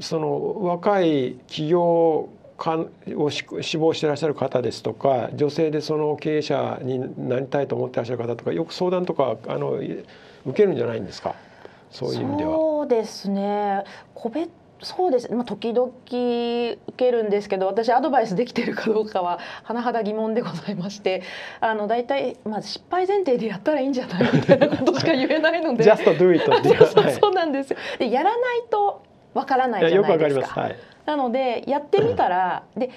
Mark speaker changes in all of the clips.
Speaker 1: その若い企業を志望してらっしゃる方ですとか女性でその経営者になりたいと思ってらっしゃる方とかよく相談とかあの受けるんじゃないんですかそういう意味では。
Speaker 2: そうですね個別そうですまあ、時々受けるんですけど私アドバイスできてるかどうかは甚だ疑問でございましてあの大体、まあ、失敗前提でやったらいいんじゃないみたいなことしか言えないので Just do it そうなんですよでやらないとわからないじゃないですか。かすはい、なのでやってみたら で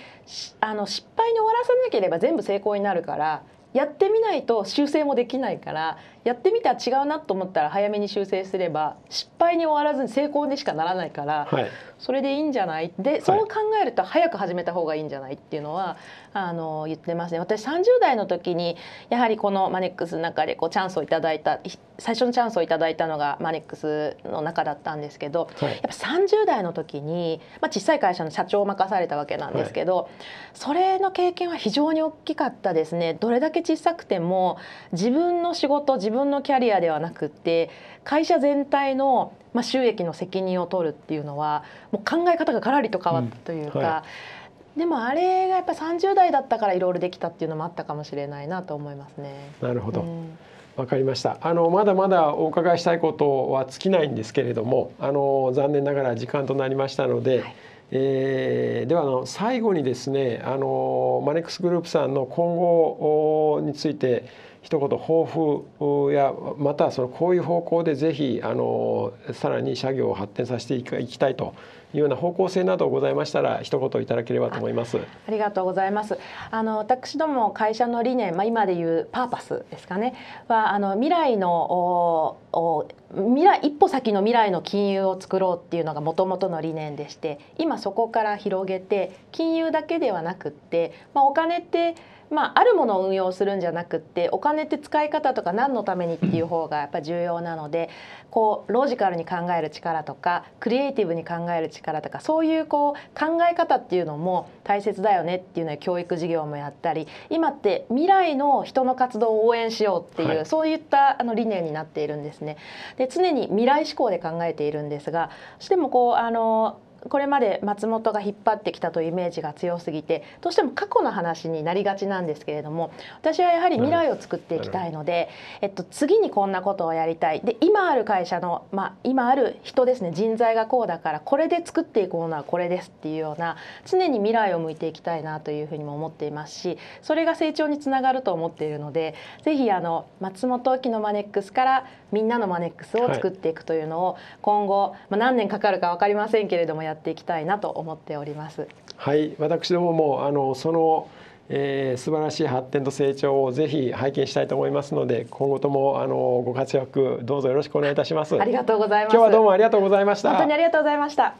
Speaker 2: あの失敗に終わらせなければ全部成功になるからやってみないと修正もできないからやってみたら違うなと思ったら早めに修正すれば失敗に終わらずに成功にしかならないから、はい、それでいいんじゃないでそう考えると早く始めた方がいいんじゃないっていうのはあの言ってますね。私30代の時にやはりこのマネックスの中でこうチャンスをいただいた最初のチャンスをいいたのがマネックスの中だったんですけど、はい、やっぱ30代の時に、まあ、小さい会社の社長を任されたわけなんですけど、はい、それの経験は非常に大きかったですねどれだけ小さくても自分の仕事自分のキャリアではなくて会社全体のまあ収益の責任を取るっていうのはもう考え方ががらりと変わったというか。うんはいでもあれがやっぱ30代だったからいろいろできたっていうのもあったかもしれないなと思いますね。
Speaker 1: なるほど、うん、わかりましたあのまだまだお伺いしたいことは尽きないんですけれどもあの残念ながら時間となりましたので、はい、えー、ではあの最後にですねあのマネックスグループさんの今後について一言抱負やまたそのこういう方向でぜひあのさらに社業を発展させていきたいというような方向性などございましたら一言いただければと思います。あ
Speaker 2: りがとうございます。あの私ども会社の理念、まあ今でいうパーパスですかねはあの未来の未来一歩先の未来の金融を作ろうっていうのがもともとの理念でして今そこから広げて金融だけではなくって、まあ、お金ってまあ、あるものを運用するんじゃなくってお金って使い方とか何のためにっていう方がやっぱ重要なのでこうロジカルに考える力とかクリエイティブに考える力とかそういうこう考え方っていうのも大切だよねっていうのは教育事業もやったり今って未来の人の活動を応援しようっていう、はい、そういったあの理念になっているんですね。で常に未来志向で考えているんですがしてもこうあのこれまで松本が引っ張ってきたというイメージが強すぎてどうしても過去の話になりがちなんですけれども私はやはり未来を作っていきたいので、えっと、次にこんなことをやりたいで今ある会社の、まあ、今ある人ですね人材がこうだからこれで作っていくものはこれですっていうような常に未来を向いていきたいなというふうにも思っていますしそれが成長につながると思っているのでぜひあの松本沖のマネックスからみんなのマネックスを作っていくというのを今後、まあ、何年かかるか分かりませんけれどもやっていきたいなと思っております。
Speaker 1: はい私どももあのそのえー、素晴らしい発展と成長をぜひ拝見したいと思いますので今後ともあのご活躍どうぞよろしくお願いいたしますありがとうございます今日はどうもありがとうございました本当に
Speaker 2: ありがとうございました